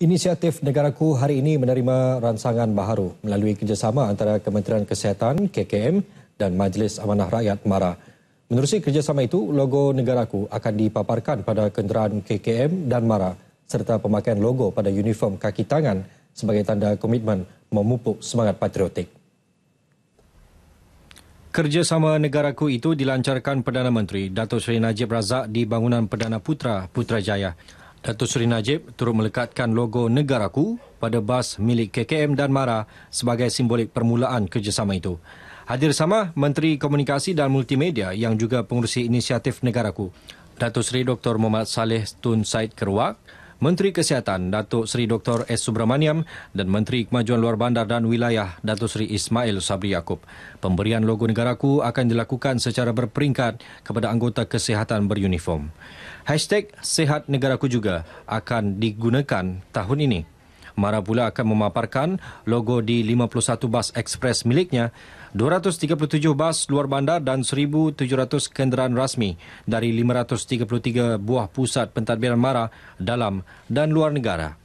Inisiatif Negaraku hari ini menerima ransangan baharu melalui kerjasama antara Kementerian Kesihatan KKM dan Majlis Amanah Rakyat MARA. Menerusi kerjasama itu, logo Negaraku akan dipaparkan pada kenderaan KKM dan MARA serta pemakaian logo pada uniform kaki tangan sebagai tanda komitmen memupuk semangat patriotik. Kerjasama Negaraku itu dilancarkan Perdana Menteri Dato' Seri Najib Razak di bangunan Perdana Putra Putrajaya. Datuk Seri Najib turut melekatkan logo Negaraku pada bas milik KKM dan Mara sebagai simbolik permulaan kerjasama itu. Hadir sama Menteri Komunikasi dan Multimedia yang juga pengurusi inisiatif Negaraku, Datuk Seri Dr. Muhammad Saleh Tun Said Kerwak, Menteri Kesihatan Datuk Seri Dr. S. Subramaniam dan Menteri Kemajuan Luar Bandar dan Wilayah Datuk Seri Ismail Sabri Yaakob. Pemberian logo negaraku akan dilakukan secara berperingkat kepada anggota kesihatan beruniform. Hashtag Sehat Negaraku Juga akan digunakan tahun ini Mara pula akan memaparkan logo di 51 bas ekspres miliknya, 237 bas luar bandar dan 1,700 kenderaan rasmi dari 533 buah pusat pentadbiran Mara dalam dan luar negara.